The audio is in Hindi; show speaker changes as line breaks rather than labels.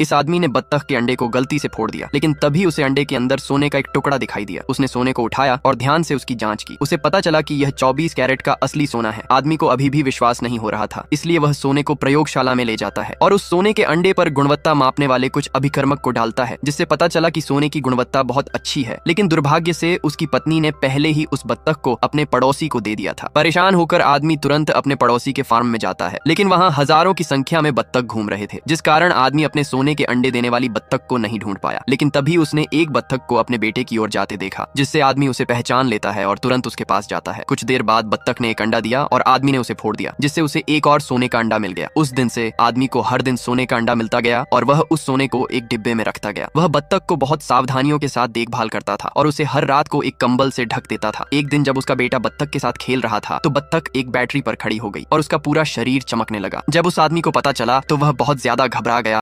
इस आदमी ने बत्तख के अंडे को गलती से फोड़ दिया लेकिन तभी उसे अंडे के अंदर सोने का एक टुकड़ा दिखाई दिया उसने सोने को उठाया और ध्यान से उसकी जांच की उसे पता चला कि यह 24 कैरेट का असली सोना है आदमी को अभी भी विश्वास नहीं हो रहा था इसलिए वह सोने को प्रयोगशाला में ले जाता है और उस सोने के अंडे पर गुणवत्ता मापने वाले कुछ अभिक्रमक को डालता है जिससे पता चला की सोने की गुणवत्ता बहुत अच्छी है लेकिन दुर्भाग्य से उसकी पत्नी ने पहले ही उस बत्तख को अपने पड़ोसी को दे दिया था परेशान होकर आदमी तुरंत अपने पड़ोसी के फार्म में जाता है लेकिन वहाँ हजारों की संख्या में बत्तख घूम रहे थे जिस कारण आदमी अपने सोने सोने के अंडे देने वाली बत्तख को नहीं ढूंढ पाया लेकिन तभी उसने एक बत्तख को अपने बेटे की ओर जाते देखा जिससे आदमी उसे पहचान लेता है और तुरंत उसके पास जाता है कुछ देर बाद बत्तख ने एक अंडा दिया और आदमी ने उसे फोड़ दिया जिससे उसे एक और सोने का अंडा मिल गया उस दिन से आदमी को हर दिन सोने का अंडा मिलता गया और वह उस सोने को एक डिब्बे में रखता गया वह बत्तख को बहुत सावधानियों के साथ देखभाल करता था और उसे हर रात को एक कंबल से ढक देता था एक दिन जब उसका बेटा बत्तख के साथ खेल रहा था तो बत्तख एक बैटरी पर खड़ी हो गई और उसका पूरा शरीर चमकने लगा जब उस आदमी को पता चला तो वह बहुत ज्यादा घबरा गया